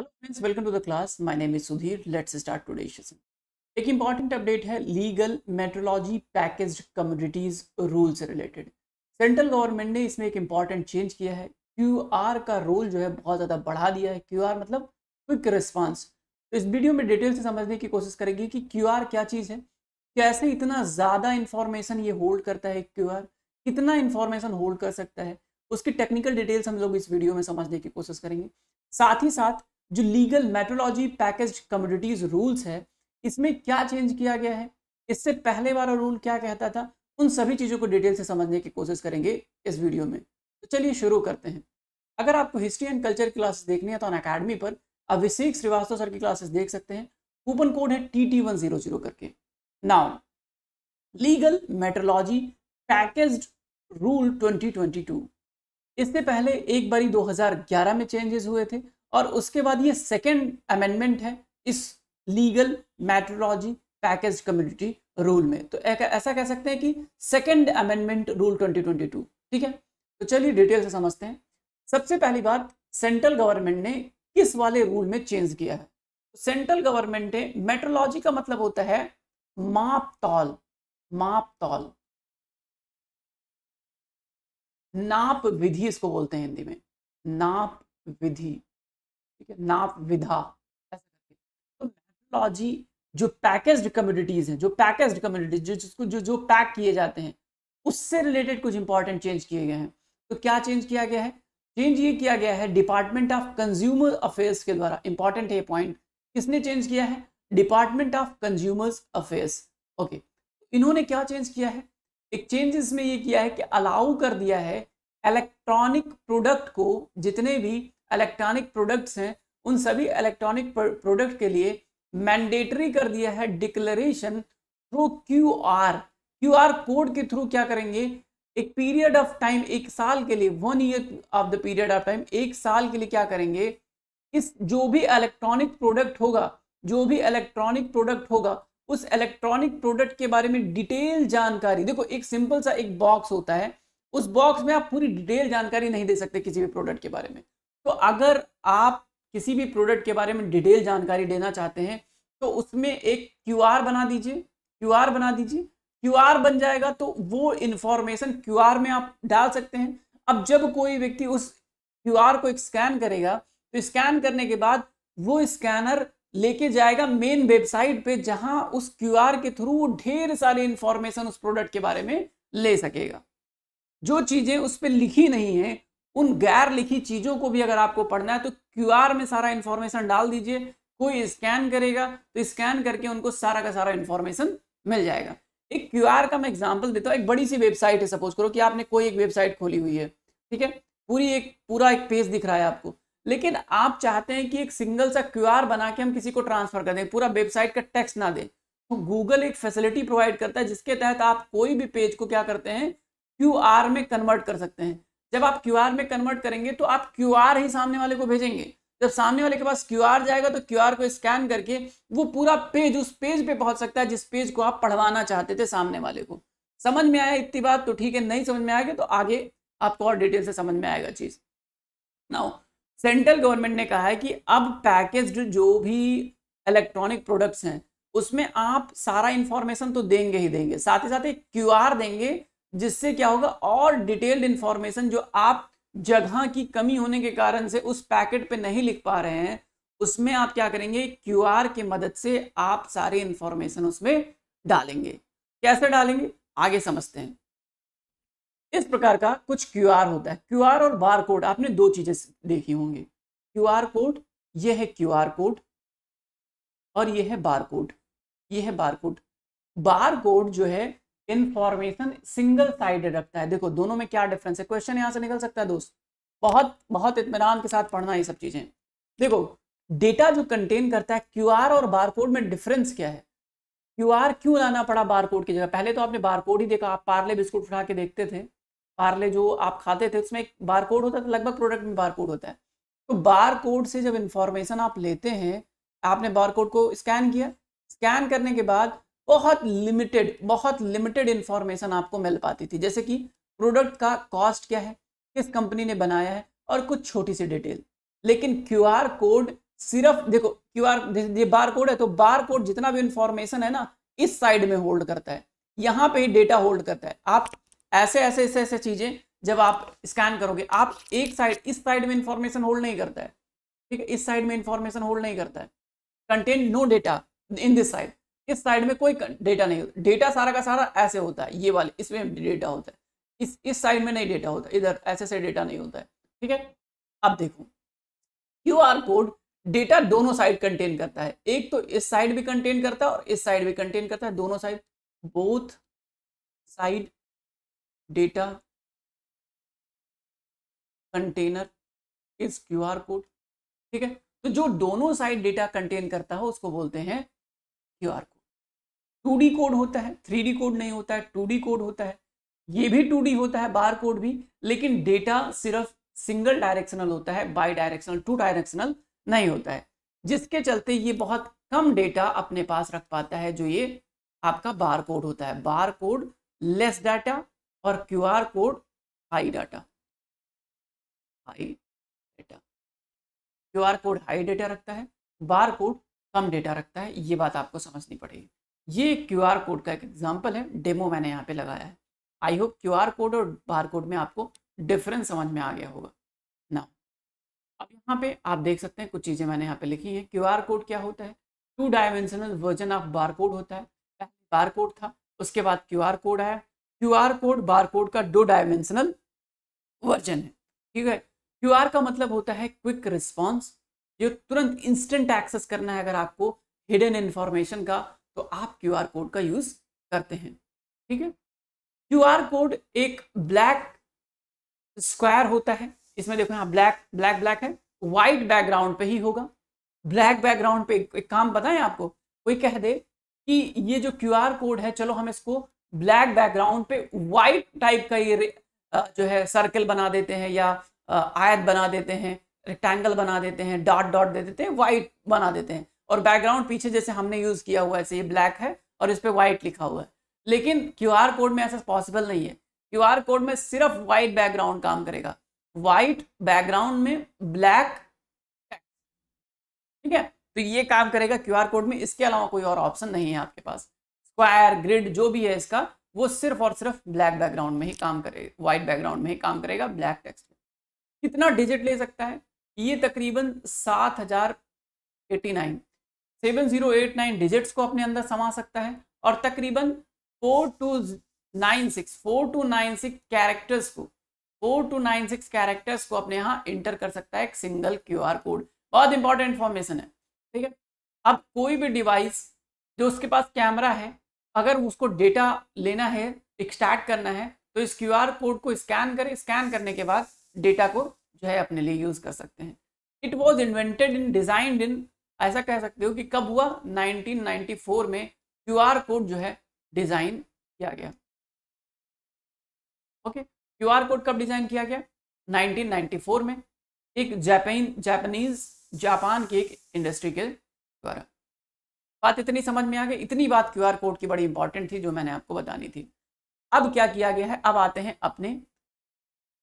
hello friends welcome to the class my name is Sudhir let's start today session एक important update है legal metrology packaged communities rule से related central government ने इसमें एक important change किया है Q का रोल जो है बहुत ज़्यादा बढ़ा दिया है क्यू मतलब क्विक रिस्पॉन्स तो इस वीडियो में डिटेल से समझने की कोशिश करेंगे कि क्यू क्या चीज़ है कैसे इतना ज़्यादा इन्फॉर्मेशन ये होल्ड करता है क्यू कितना इन्फॉर्मेशन होल्ड कर सकता है उसकी टेक्निकल डिटेल्स हम लोग इस वीडियो में समझने की कोशिश करेंगे साथ ही साथ जो legal metrology package commodities rules है इसमें क्या चेंज किया गया है इससे पहले वाला रूल क्या कहता था उन सभी चीज़ों को डिटेल से समझने की कोशिश करेंगे इस वीडियो में तो चलिए शुरू करते हैं अगर आपको हिस्ट्री एंड कल्चर क्लासेस देखनी है तो अन अकेडमी पर अभिषेक श्रीवास्तव सर की क्लासेस देख सकते हैं कूपन कोड है T T one zero zero करके now legal metrology packaged rule 2022 इससे पहले एक बारी 2011 में चेंजेस हुए थे और उसके बाद ये सेकेंड अमेंडमेंट है इस legal metrology package community rule में तो ऐसा कह सकते हैं कि सेकेंड अमेंडमेंट रूल 2022 ठीक है तो चलिए डिटेल से समझते हैं सबसे पहली बात सेंट्रल गवर्नमेंट ने किस वाले रूल में चेंज किया है सेंट्रल तो गवर्नमेंट ने मेट्रोलॉजी का मतलब होता है माप तौल माप तौल नाप विधि इसको बोलते हैं हिंदी में नाप विधि ठीक है नाप विधा मेथोडोलॉजी तो जो पैकेज कम्युनिटीज हैं जो पैकेज कम्युनिटीज जो जिसको जो जो पैक किए जाते हैं उससे रिलेटेड कुछ इंपॉर्टेंट चेंज किए गए हैं तो क्या चेंज किया गया है चेंज ये किया गया है डिपार्टमेंट ऑफ कंज्यूमर अफेयर्स के द्वारा इंपॉर्टेंट है पॉइंट किसने चेंज किया है department of consumers affairs okay इन्होंने क्या चेंज किया है एक चेंज इसमें ये किया है कि अलाउ कर दिया है इलेक्ट्रॉनिक प्रोडक्ट को जितने भी इलेक्ट्रॉनिक प्रोडक्ट्स हैं उन सभी इलेक्ट्रॉनिक प्रोडक्ट के लिए मैंडेटरी कर दिया है declaration through Q R Q R code के थ्रू क्या करेंगे एक पीरियड ऑफ टाइम एक साल के लिए one year of the period of time एक साल के लिए क्या करेंगे इस जो भी इलेक्ट्रॉनिक प्रोडक्ट होगा जो भी इलेक्ट्रॉनिक प्रोडक्ट होगा उस इलेक्ट्रॉनिक प्रोडक्ट के बारे में डिटेल जानकारी देखो एक सिंपल सा एक बॉक्स होता है उस बॉक्स में आप पूरी डिटेल जानकारी नहीं दे सकते किसी भी प्रोडक्ट के बारे में तो अगर आप किसी भी प्रोडक्ट के बारे में डिटेल जानकारी देना चाहते हैं तो उसमें एक क्यू बना दीजिए क्यू बना दीजिए क्यू बन जाएगा तो वो इन्फॉर्मेशन क्यू में आप डाल सकते हैं अब जब कोई व्यक्ति उस क्यू को एक स्कैन करेगा तो स्कैन करने के बाद वो स्कैनर लेके जाएगा मेन वेबसाइट पे जहां उस क्यू के थ्रू ढेर सारी इंफॉर्मेशन उस प्रोडक्ट के बारे में ले सकेगा जो चीज़ें उस पर लिखी नहीं है उन गैर लिखी चीज़ों को भी अगर आपको पढ़ना है तो क्यू में सारा इंफॉर्मेशन डाल दीजिए कोई स्कैन करेगा तो स्कैन करके उनको सारा का सारा इन्फॉर्मेशन मिल जाएगा एक क्यू का मैं एग्जाम्पल देता हूँ एक बड़ी सी वेबसाइट है सपोज करो कि आपने कोई एक वेबसाइट खोली हुई है ठीक है पूरी एक पूरा एक पेज दिख रहा है आपको लेकिन आप चाहते हैं कि एक सिंगल सा क्यू बना के हम किसी को ट्रांसफर कर दें पूरा वेबसाइट का टेक्स्ट ना दें तो गूगल एक फैसिलिटी प्रोवाइड करता है जिसके तहत आप कोई भी पेज को क्या करते हैं क्यू आर में कन्वर्ट कर सकते हैं जब आप क्यू में कन्वर्ट करेंगे तो आप क्यू ही सामने वाले को भेजेंगे जब सामने वाले के पास क्यू जाएगा तो क्यू को स्कैन करके वो पूरा पेज उस पेज पे पहुंच सकता है जिस पेज को आप पढ़वाना चाहते थे सामने वाले को समझ में आया इतनी बात तो ठीक है नहीं समझ में आएगा तो आगे आपको और डिटेल से समझ में आएगा चीज़ नाउ सेंट्रल गवर्नमेंट ने कहा है कि अब पैकेज जो भी इलेक्ट्रॉनिक प्रोडक्ट्स हैं उसमें आप सारा इंफॉर्मेशन तो देंगे ही देंगे साथ ही साथ एक क्यू देंगे जिससे क्या होगा और डिटेल्ड इंफॉर्मेशन जो आप जगह की कमी होने के कारण से उस पैकेट पे नहीं लिख पा रहे हैं उसमें आप क्या करेंगे क्यू आर की मदद से आप सारे इंफॉर्मेशन उसमें डालेंगे कैसे डालेंगे आगे समझते हैं इस प्रकार का कुछ क्यू आर होता है क्यू आर और बार कोड आपने दो चीजें देखी होंगी क्यू आर कोड यह है क्यू आर कोड और यह है बार कोड यह है बार कोड बार कोड जो है इनफॉर्मेशन सिंगल साइडेड रखता है देखो दोनों में क्या डिफरेंस है क्वेश्चन यहाँ से निकल सकता है दोस्त बहुत बहुत इतमान के साथ पढ़ना ये सब चीजें देखो डेटा जो कंटेन करता है क्यू और बारकोड में डिफरेंस क्या है क्यू क्यों लाना पड़ा बारकोड की जगह पहले तो आपने बारकोड ही देखा आप पार्ले बिस्कुट उठा के देखते थे पार्ले जो आप खाते थे उसमें एक बार होता था लगभग प्रोडक्ट में बार होता है तो कोड तो से जब इंफॉर्मेशन आप लेते हैं आपने कोड को स्कैन किया स्कैन करने के बाद बहुत लिमिटेड बहुत लिमिटेड इंफॉर्मेशन आपको मिल पाती थी जैसे कि प्रोडक्ट का कॉस्ट क्या है किस कंपनी ने बनाया है और कुछ छोटी सी डिटेल लेकिन क्यू कोड सिर्फ देखो क्यू आर ये बार कोड है तो बार कोड जितना भी इंफॉर्मेशन है ना इस साइड में होल्ड करता है यहाँ पे डेटा होल्ड करता है आप ऐसे ऐसे ऐसे ऐसे चीजें जब आप स्कैन करोगे आप एक साइड इस साइड में इंफॉर्मेशन होल्ड नहीं करता है ठीक है इस साइड में इंफॉर्मेशन होल्ड नहीं करता है contain no data in this side इस साइड में कोई डेटा नहीं होता डेटा सारा का सारा ऐसे होता है ये वाले इसमें डेटा होता है इस इस साइड में नहीं डेटा होता इधर ऐसे से डेटा नहीं होता है ठीक है अब देखो क्यू आर कोड डेटा दोनों साइड कंटेन करता है एक तो इस साइड भी कंटेन करता है और इस साइड भी कंटेन करता है दोनों side both side data container is Q R code ठीक है तो जो दोनों साइड डेटा कंटेन करता है उसको बोलते हैं Q R code two code होता है थ्री कोड नहीं होता है टू कोड होता है ये भी टू होता है बार कोड भी लेकिन डेटा सिर्फ सिंगल डायरेक्शनल होता है बाई डायरेक्शनल टू डायरेक्शनल नहीं होता है जिसके चलते ये बहुत कम डेटा अपने पास रख पाता है जो ये आपका बार कोड होता है बार कोड लेस डाटा और Q R code high data high data Q R code high data रखता है बार कोड कम डेटा रखता है ये बात आपको समझनी पड़ेगी ये क्यू आर कोड का एक एग्जाम्पल है डेमो मैंने यहाँ पे लगाया है I hope Q R code और बार कोड में आपको डिफरेंस समझ में आ गया होगा ना अब यहाँ पे आप देख सकते हैं कुछ चीज़ें मैंने यहाँ पे लिखी है क्यू आर कोड क्या होता है two dimensional version of bar code होता है पहले बार कोड था उसके बाद क्यू आर कोड आया Q R code bar code का दो डायमेंशनल वर्जन है ठीक है क्यू आर का मतलब होता है क्विक रिस्पॉन्स जो तुरंत इंस्टेंट एक्सेस करना है अगर आपको हिडन इन्फॉर्मेशन का तो आप क्यू आर कोड का यूज़ करते हैं ठीक है क्यू आर कोड एक ब्लैक स्क्वायर होता है इसमें देखो यहाँ ब्लैक ब्लैक ब्लैक है वाइट बैकग्राउंड पे ही होगा ब्लैक बैकग्राउंड पे एक, एक काम बताएं आपको कोई कह दे कि ये जो क्यू आर कोड है चलो हम इसको ब्लैक बैकग्राउंड पे वाइट टाइप का ये जो है सर्कल बना देते हैं या आयत बना देते हैं रेक्टेंगल बना देते हैं डॉट डॉट दे देते हैं वाइट बना देते हैं और बैकग्राउंड पीछे जैसे हमने यूज़ किया हुआ है ऐसे ये ब्लैक है और इस पर व्हाइट लिखा हुआ है लेकिन क्यू कोड में ऐसा पॉसिबल नहीं है क्यू कोड में सिर्फ वाइट बैकग्राउंड काम करेगा व्हाइट बैकग्राउंड में ब्लैक ठीक है तो ये काम करेगा क्यू कोड में इसके अलावा कोई और ऑप्शन नहीं है आपके पास स्क्वायर ग्रिड जो भी है इसका वो सिर्फ और सिर्फ ब्लैक बैकग्राउंड में ही काम करेगा व्हाइट बैकग्राउंड में ही काम करेगा ब्लैक टेक्स्ट में कितना डिजिट ले सकता है ये तकरीबन सात हजार eighty nine seven zero eight nine digits को अपने अंदर समा सकता है और तकरीबन four two nine six four two nine six characters को four two nine six characters को अपने यहाँ इंटर कर सकता है एक सिंगल क्यू आर कोड बहुत इंपॉर्टेंट इन्फॉर्मेशन है ठीक है अब कोई भी डिवाइस जो उसके पास कैमरा है अगर उसको डेटा लेना है एक्सट्रैक्ट करना है तो इस क्यू आर कोड को स्कैन करें स्कैन करने के बाद डेटा को जो है अपने लिए यूज कर सकते हैं it was invented in designed in ऐसा कह सकते हो कि कब हुआ 1994 में क्यूआर कोड जो है डिज़ाइन किया गया ओके क्यूआर कोड कब डिज़ाइन किया गया 1994 में एक जापान जापानीज जापान की एक इंडस्ट्री के द्वारा बात इतनी समझ में आ गई इतनी बात क्यूआर कोड की बड़ी इंपॉर्टेंट थी जो मैंने आपको बतानी थी अब क्या किया गया है अब आते हैं अपने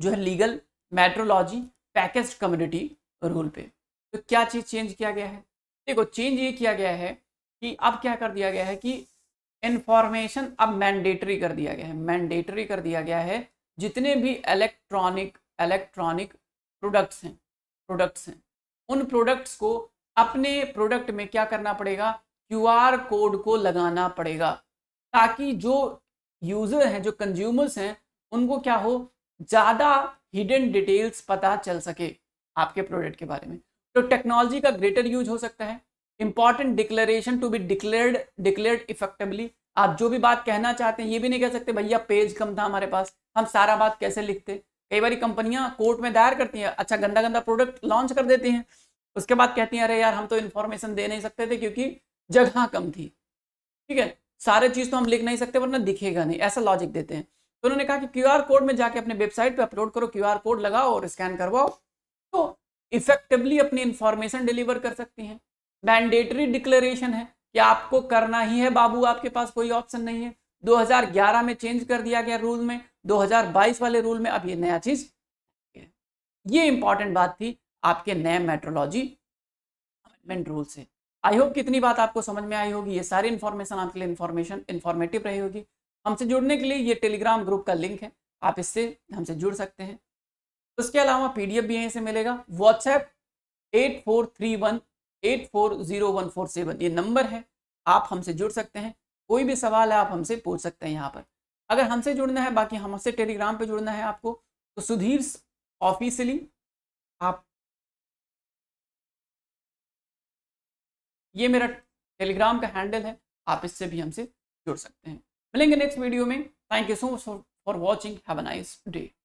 जो है legal metrology package community rule पे तो क्या चीज़ चेंज किया गया है देखो चेंज ये किया गया है कि अब क्या कर दिया गया है कि इन्फॉर्मेशन अब मैंडेटरी कर दिया गया है मैंडेटरी कर दिया गया है जितने भी इलेक्ट्रॉनिक इलेक्ट्रॉनिक प्रोडक्ट्स हैं प्रोडक्ट्स हैं उन प्रोडक्ट्स को अपने प्रोडक्ट में क्या करना पड़ेगा क्यूआर कोड को लगाना पड़ेगा ताकि जो यूज़र हैं जो कंज्यूमर्स हैं उनको क्या हो ज़्यादा हिडन डिटेल्स पता चल सके आपके प्रोडक्ट के बारे में तो टेक्नोलॉजी का ग्रेटर यूज हो सकता है important declaration to be declared declared effectively आप जो भी बात कहना चाहते हैं ये भी नहीं कह सकते भैया पेज कम था हमारे पास हम सारा बात कैसे लिखते कई बार कंपनियां कोर्ट में दायर करती हैं अच्छा गंदा गंदा प्रोडक्ट लॉन्च कर देती हैं उसके बाद कहती हैं अरे यार हम तो इन्फॉर्मेशन दे नहीं सकते थे क्योंकि जगह कम थी ठीक है सारे चीज़ तो हम लिख नहीं सकते वरना दिखेगा नहीं ऐसा लॉजिक देते हैं तो उन्होंने कहा कि क्यू कोड में जाके अपने वेबसाइट पर अपलोड करो क्यू कोड लगाओ और स्कैन करवाओ तो इफेक्टिवली अपनी इंफॉर्मेशन डिलीवर कर सकती हैं मैंडेटरी डिक्लेरेशन है कि आपको करना ही है बाबू आपके पास कोई ऑप्शन नहीं है 2011 में चेंज कर दिया गया रूल में 2022 वाले रूल में अब ये नया चीज ये इंपॉर्टेंट बात थी आपके नए मेट्रोलॉजी अमेंडमेंट रूल से आई होप कितनी बात आपको समझ में आई होगी ये सारी इन्फॉर्मेशन आपके लिए इन्फॉर्मेशन इन्फॉर्मेटिव रही होगी हमसे जुड़ने के लिए ये टेलीग्राम ग्रुप का लिंक है आप इससे हमसे जुड़ सकते हैं उसके अलावा पीडीएफ भी यहीं से मिलेगा WhatsApp eight four three one eight four zero one four seven ये नंबर है आप हमसे जुड़ सकते हैं कोई भी सवाल है आप हमसे पूछ सकते हैं यहाँ पर अगर हमसे जुड़ना है बाकी हमसे टेलीग्राम पे जुड़ना है आपको तो सुधीर ऑफिशियली आप ये मेरा टेलीग्राम का हैंडल है आप इससे भी हमसे जुड़ सकते हैं मिलेंगे नेक्स्ट वीडियो में thank you so much for watching have a nice day